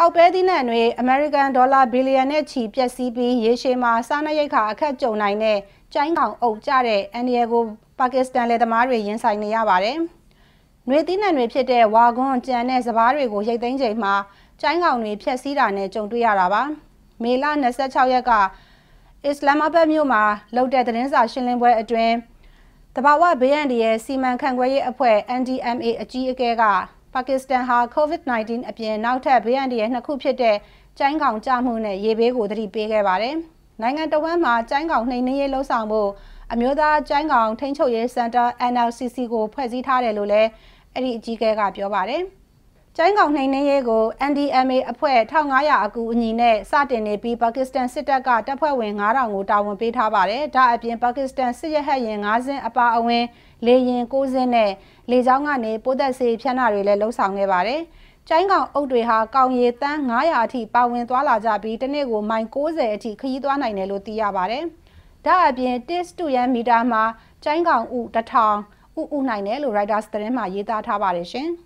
ကောက်ပဲသီးနှံတွေအမေရိကန်ဒေါ်လာဘီလီယံနဲ့ချီပျက်စီးပြီးရေရှည်မှာစားနပ်ရိက္ခာအခက်ကြုံနိုင်တဲ့ကျိုင်းကောင်အုပ်ကြတဲ့အန်ဒီယာကိုပါကစ္စတန်လယ်သမားတွေရင်ဆိုင်နေရပါတယ်။နှွေသီးနှံတွေဖြစ်တဲ့ဝါကွန်းကြံတဲ့စပားတွေကိုရိတ်သိမ်းချိန်မှာကျိုင်းကောင်တွေဖျက်ဆီးတာနဲ့ကြုံတွေ့ရတာပါ။မေလ26ရက်ကအစ္စလာမဘတ်မြို့မှာလုပ်တဲ့သတင်းစာရှင်းလင်းပွဲအတွင်းတဘာဝဘေးအန္တရာယ်စီမံခန့်ခွဲရေးအဖွဲ့ NDMA အကြီးအကဲကပါကစ္စတန်ဟာ COVID-19 အပြင်နောက်ထပ်ဘေးအန္တရာယ်နှစ်ခုဖြစ်တဲ့ကျိုင်းကောင်ကျမှုနဲ့ရေဘေးကိုသတိပေးခဲ့ပါတယ်။နိုင်ငံတော်ဝန်မှာကျိုင်းကောင်နှိမ်နင်းရေးလှုံ့ဆော်မှုအမျိုးသားကျိုင်းကောင်ထိန်းချုပ်ရေးစင်တာ NLCC ကိုဖွဲ့စည်းထားတယ်လို့လည်းအဲ့ဒီအကြီးအကဲကပြောပါတယ်။ကျိုင်းကောင်နှိမ်နှင်းရေးကို NDMA အဖွဲ့1500အကူအညီနဲ့စတင်နေပြီးပါကစ္စတန်စစ်တပ်ကတပ်ဖွဲ့ဝင်9000ကိုတာဝန်ပေးထားပါတယ်။ဒါအပြင်ပါကစ္စတန်စစ်ရဟတ်ရင်9စင်းအပါအဝင်လေရင်9စင်းနဲ့လေကြောင်းကနေပိုးသက်စေဖြန့်နာတွေလည်းလှုပ်ဆောင်ခဲ့ပါတယ်။ကျိုင်းကောင်အုပ်တွေဟာကောင်ရီတန်း900အထိပါဝင်သွားလာကြပြီးတစ်နေ့ကို မိုင်60အထိခရီးသွားနိုင်တယ်လို့သိရပါတယ်။ဒါအပြင်တစ်တူရန်မီတာမှာကျိုင်းကောင်ဥ1000ဥဥနိုင်တယ်လို့ Riders သတင်းမှာရေးသားထားပါတယ်ရှင်။